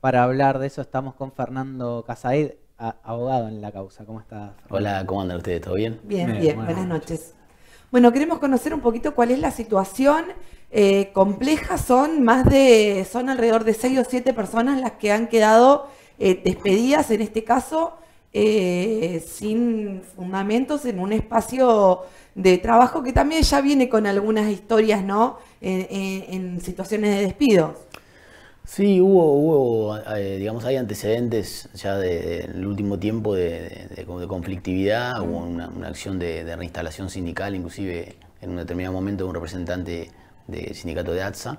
Para hablar de eso estamos con Fernando Casaid, abogado en la causa. ¿Cómo estás? Hola, ¿cómo andan ustedes? ¿Todo bien? Bien, bien. Buenas, noches. Bueno, queremos conocer un poquito cuál es la situación eh, compleja. Son más de, son alrededor de seis o siete personas las que han quedado eh, despedidas, en este caso, eh, sin fundamentos en un espacio de trabajo que también ya viene con algunas historias, ¿no? En, situaciones de despidos. Sí, hubo, hubo eh, digamos, hay antecedentes ya del último tiempo de, conflictividad, hubo una, acción de, reinstalación sindical, inclusive en un determinado momento de un representante del sindicato de ATSA.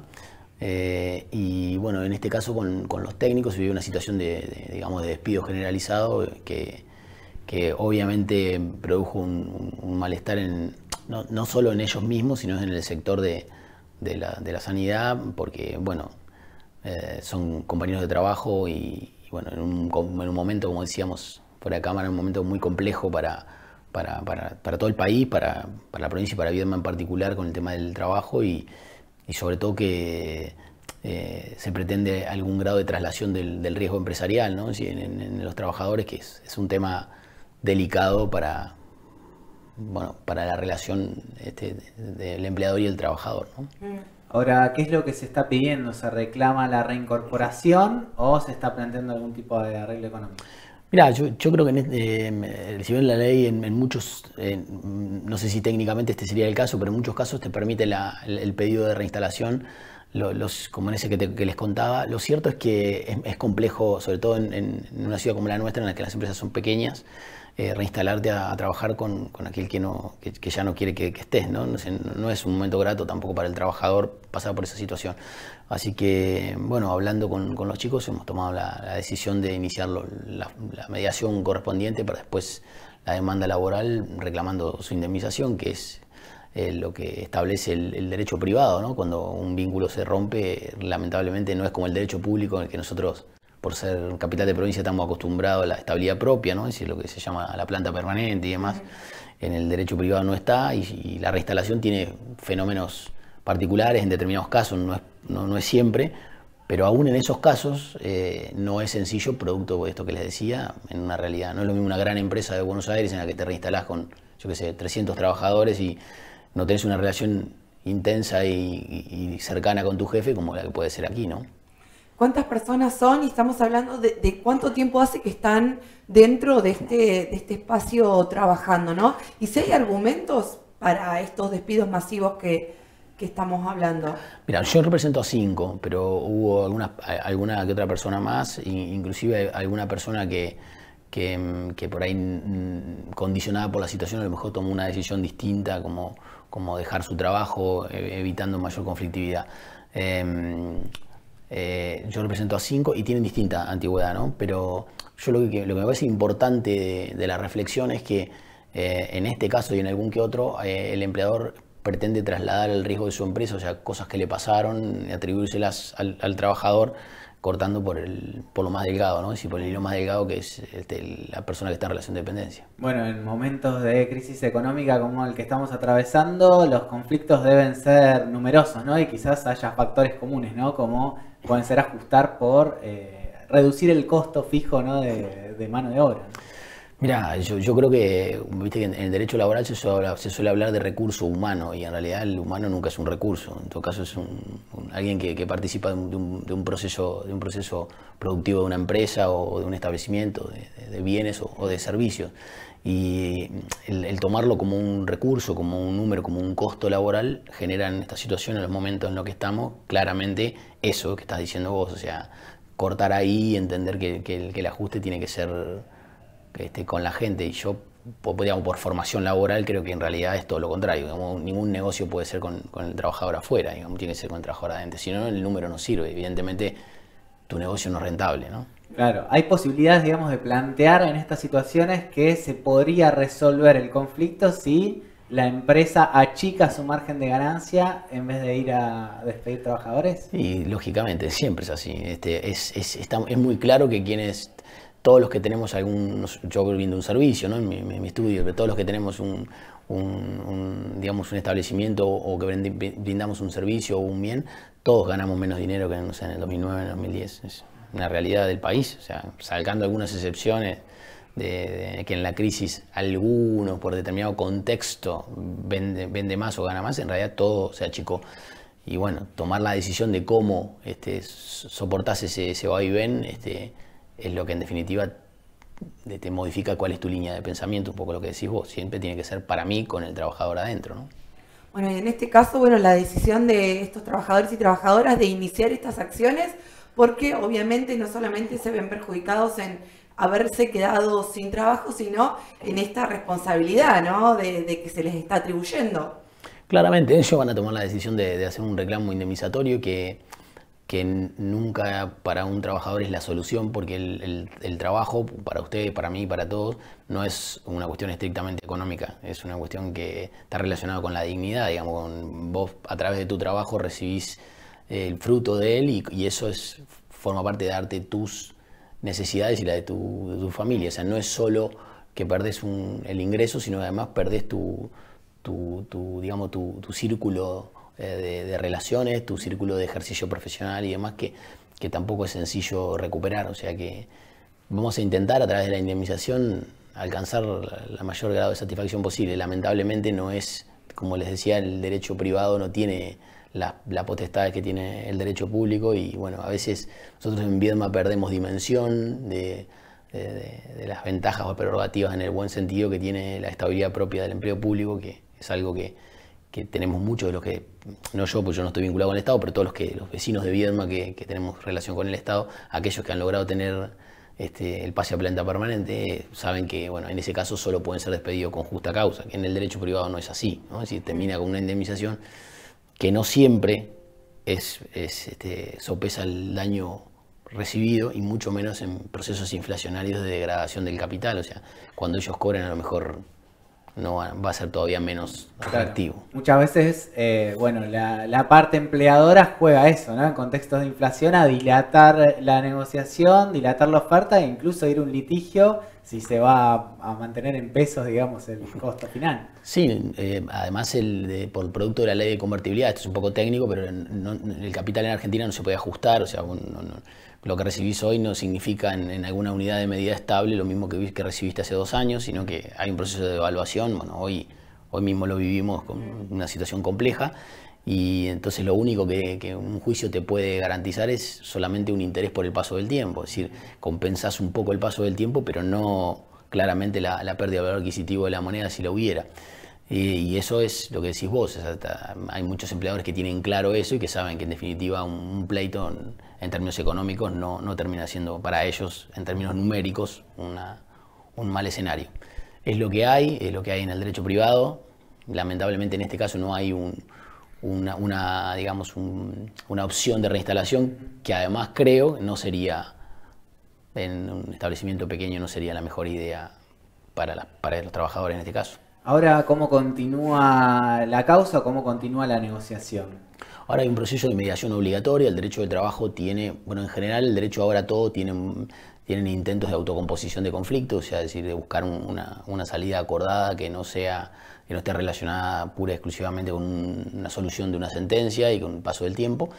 Eh, y bueno, en este caso con, los técnicos se vivió una situación de, digamos, de despido generalizado que, obviamente produjo un, malestar en, no, solo en ellos mismos, sino en el sector de, la, de la sanidad, porque bueno, eh, son compañeros de trabajo y, bueno, en un, momento, como decíamos fuera de cámara, un momento muy complejo para, para, para, todo el país, para, la provincia y para Viedma en particular con el tema del trabajo y, sobre todo que eh, se pretende algún grado de traslación del, riesgo empresarial ¿no? en, los trabajadores, que es, un tema delicado para, bueno, para la relación este, del empleador y el trabajador. ¿no? Mm. Ahora, ¿qué es lo que se está pidiendo? ¿Se reclama la reincorporación o se está planteando algún tipo de arreglo económico? Mira, yo, creo que en este, eh, si bien la ley en, muchos, no sé si técnicamente este sería el caso, pero en muchos casos te permite el, pedido de reinstalación los, como en ese que, les contaba. Lo cierto es que es, complejo, sobre todo en, una ciudad como la nuestra, en la que las empresas son pequeñas, eh, reinstalarte a, trabajar con, aquel que, no, que, ya no quiere que, estés. ¿no? No, es un momento grato tampoco para el trabajador pasar por esa situación. Así que, bueno, hablando con, los chicos, hemos tomado la, decisión de iniciar la, la mediación correspondiente para después la demanda laboral reclamando su indemnización, que es eh, lo que establece el, derecho privado, Cuando un vínculo se rompe, lamentablemente no es como el derecho público en el que nosotros, por ser capital de provincia, estamos acostumbrados a la estabilidad propia, ¿no? Es decir, lo que se llama la planta permanente y demás. En el derecho privado no está y, la reinstalación tiene fenómenos particulares en determinados casos, no es, no, es siempre, pero aún en esos casos eh, no es sencillo, producto de esto que les decía, en una realidad. No es lo mismo una gran empresa de Buenos Aires en la que te reinstalás con, yo qué sé, 300 trabajadores y no tenés una relación intensa y, cercana con tu jefe como la que puede ser aquí, ¿no? ¿Cuántas personas son? Y estamos hablando de, cuánto tiempo hace que están dentro de este, de este espacio trabajando, ¿no? Y si hay argumentos para estos despidos masivos que, estamos hablando? Mira, yo represento a cinco, pero hubo alguna, alguna que otra persona más, inclusive alguna persona que, que, que por ahí condicionada por la situación a lo mejor tomó una decisión distinta, como como dejar su trabajo, eh, evitando mayor conflictividad. Em, eh, yo represento a cinco y tienen distinta antigüedad, ¿no? Pero yo lo que, me parece importante de, la reflexión es que eh, en este caso y en algún que otro, el empleador pretende trasladar el riesgo de su empresa, o sea, cosas que le pasaron, atribuírselas al trabajador cortando por, el, por lo más delgado, ¿no? Si por el hilo más delgado que es este, la persona que está en relación de dependencia. Bueno, en momentos de crisis económica como el que estamos atravesando, los conflictos deben ser numerosos, ¿no? Y quizás haya factores comunes, ¿no? Como pueden ser ajustar por eh, reducir el costo fijo, ¿no? De, mano de obra. Mira, yo, creo que viste, en el derecho laboral se suele, hablar, se suele, hablar de recurso humano y en realidad el humano nunca es un recurso. En todo caso es un, alguien que, participa de un, proceso, de un proceso productivo de una empresa o de un establecimiento de, bienes o, de servicios. Y el, tomarlo como un recurso, como un número, como un costo laboral, genera en esta situación, en los momentos en los que estamos, claramente eso que estás diciendo vos. O sea, cortar ahí y entender el, que el ajuste tiene que ser este, con la gente. Y yo, digamos, por formación laboral, creo que en realidad es todo lo contrario. ningún negocio puede ser con, el trabajador afuera, tiene que ser con el trabajador adentro. Si no, el número no sirve. Evidentemente, tu negocio no es rentable, ¿no? Claro, hay posibilidades, digamos, de plantear en estas situaciones que se podría resolver el conflicto si la empresa achica su margen de ganancia en vez de ir a despedir trabajadores? Y lógicamente, siempre es así. Este, es, es muy claro que quienes todos los que tenemos algún, yo viendo un servicio ¿no? en, mi, estudio, todos los que tenemos un, digamos, un establecimiento o que brindamos un servicio o un bien, todos ganamos menos dinero que en el 2009, el 2010. Es una realidad del país, o sea, salgando algunas excepciones. De, que en la crisis algunos por determinado contexto vende, más o gana más, en realidad todo se achicó. Y bueno, tomar la decisión de cómo este, ese, va y ven, este, es lo que en definitiva te modifica cuál es tu línea de pensamiento, un poco lo que decís vos, siempre tiene que ser para mí con el trabajador adentro, Bueno, y en este caso, bueno, la decisión de estos trabajadores y trabajadoras de iniciar estas acciones, porque obviamente no solamente se ven perjudicados en haberse quedado sin trabajo, sino en esta responsabilidad, ¿no? De, que se les está atribuyendo. Claramente, ellos van a tomar la decisión de hacer un reclamo indemnizatorio que que nunca para un trabajador es la solución, porque el, el, trabajo, para usted, para mí, para todos, no es una cuestión estrictamente económica, es una cuestión que está relacionada con la dignidad, digamos, vos a través de tu trabajo recibís eh, el fruto de él y, eso es, forma parte de darte tus necesidades y la de tu, familia, o sea, no es solo que perdés un, el ingreso, sino además perdés tu, tu, tu digamos, tu, tu círculo eh, de, relaciones, tu círculo de ejercicio profesional y demás que, que tampoco es sencillo recuperar. O sea que vamos a intentar a través de la indemnización alcanzar la mayor grado de satisfacción posible. Lamentablemente no es, como les decía, el derecho privado no tiene la, potestad que tiene el derecho público y bueno, a veces nosotros en Viedma perdemos dimensión de las ventajas o prerrogativas en el buen sentido que tiene la estabilidad propia del empleo público, que es algo que que tenemos muchos de los que, no yo, porque yo no estoy vinculado con el Estado, pero todos los que los vecinos de Viedma que, tenemos relación con el Estado, aquellos que han logrado tener este, el pase a planta permanente, saben que bueno, en ese caso solo pueden ser despedidos con justa causa, que en el derecho privado no es así, ¿no? es decir, termina con una indemnización que no siempre es, este, sopesa el daño recibido y mucho menos en procesos inflacionarios de degradación del capital, o sea, cuando ellos cobran a lo mejor no va a ser todavía menos atractivo. Muchas veces, eh, bueno, la, parte empleadora juega eso, ¿no? En contextos de inflación, a dilatar la negociación, dilatar la oferta e incluso ir a un litigio si se va a, mantener en pesos, digamos, el costo final. Sí, eh, además el por producto de la ley de convertibilidad, esto es un poco técnico, pero el capital en Argentina no se puede ajustar, o sea, no, lo que recibís hoy no significa en, alguna unidad de medida estable lo mismo que, recibiste hace dos años, sino que hay un proceso de evaluación. Bueno, hoy, hoy mismo lo vivimos con una situación compleja y entonces lo único que, un juicio te puede garantizar es solamente un interés por el paso del tiempo, es decir, compensás un poco el paso del tiempo, pero no claramente la, pérdida de valor adquisitivo de la moneda si lo hubiera. Y, eso es lo que decís vos. hay muchos empleadores que tienen claro eso y que saben que en definitiva un, pleito en términos económicos no, no termina siendo para ellos, en términos numéricos, un mal escenario. Es lo que hay, es lo que hay en el derecho privado. Lamentablemente en este caso no hay una, digamos, una opción de reinstalación que además creo no sería, en un establecimiento pequeño no sería la mejor idea para, para los trabajadores en este caso. Ahora, ¿cómo continúa la causa? ¿Cómo continúa la negociación? Ahora hay un proceso de mediación obligatoria, el derecho del trabajo tiene, bueno, en general el derecho ahora todo tiene, tienen intentos de autocomposición de conflictos, o sea, es decir, de buscar una, una, salida acordada que no sea que no esté relacionada pura y exclusivamente con una solución de una sentencia y con el paso del tiempo.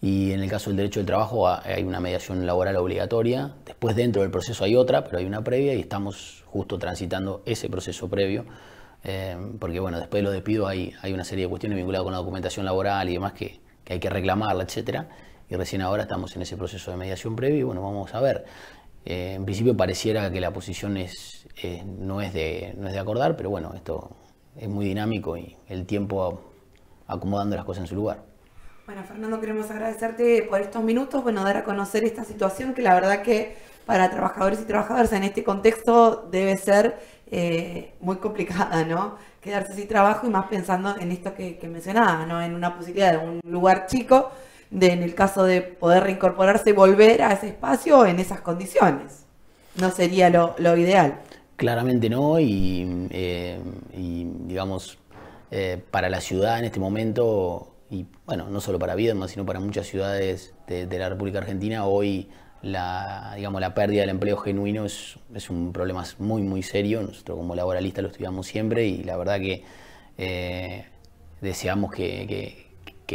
Y en el caso del derecho del trabajo ah, hay una mediación laboral obligatoria, después dentro del proceso hay otra, pero hay una previa y estamos justo transitando ese proceso previo eh, porque bueno, después de lo despido hay, hay una serie de cuestiones vinculadas con la documentación laboral y demás que, hay que reclamarla, etcétera. Y recién ahora estamos en ese proceso de mediación previo y bueno, vamos a ver. Eh, en principio pareciera que la posición es, eh, no, es de, no es de acordar, pero bueno, esto es muy dinámico y el tiempo acomodando las cosas en su lugar. Bueno, Fernando, queremos agradecerte por estos minutos, bueno, dar a conocer esta situación que la verdad que para trabajadores y trabajadoras en este contexto debe ser eh, muy complicada, ¿no? Quedarse sin trabajo y más pensando en esto que, mencionaba, ¿no? En una posibilidad de un lugar chico, de, en el caso de poder reincorporarse, volver a ese espacio en esas condiciones. No sería lo, ideal. Claramente no, y, eh, digamos, eh, para la ciudad en este momento, y bueno, no solo para Viedma, sino para muchas ciudades de la República Argentina, hoy la, digamos, la pérdida del empleo genuino es, un problema muy, muy serio. Nosotros como laboralistas lo estudiamos siempre y la verdad que eh, deseamos que, que,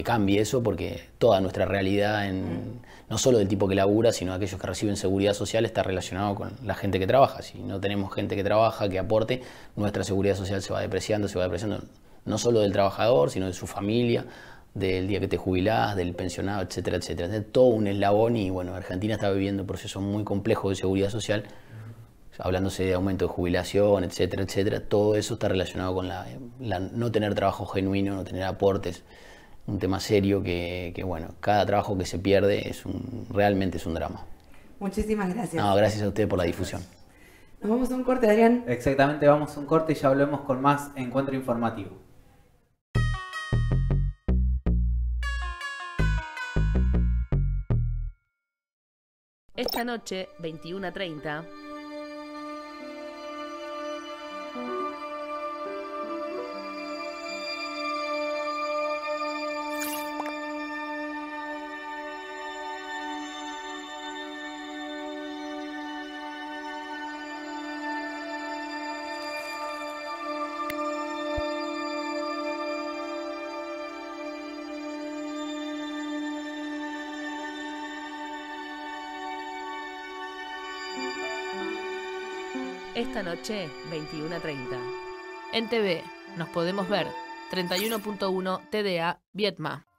cambie eso porque toda nuestra realidad, en, mm. no solo del tipo que labura, sino aquellos que reciben seguridad social, está relacionado con la gente que trabaja. Si no tenemos gente que trabaja, que aporte, nuestra seguridad social se va depreciando, se va depreciando, no solo del trabajador, sino de su familia del día que te jubilás, del pensionado, etcétera, etcétera. Es todo un eslabón y bueno, Argentina está viviendo un proceso muy complejo de seguridad social, hablándose de aumento de jubilación, etcétera, etcétera. Todo eso está relacionado con la, no tener trabajo genuino, no tener aportes. Un tema serio que, bueno, cada trabajo que se pierde es un, realmente es un drama. Muchísimas gracias. No, gracias a usted por la difusión. Nos vamos a un corte, Adrián. Exactamente, vamos a un corte y ya hablemos con más encuentro informativo. Esta noche, 21.30. esta noche 21.30. En TV, nos podemos ver. 31.1 TDA Vietma.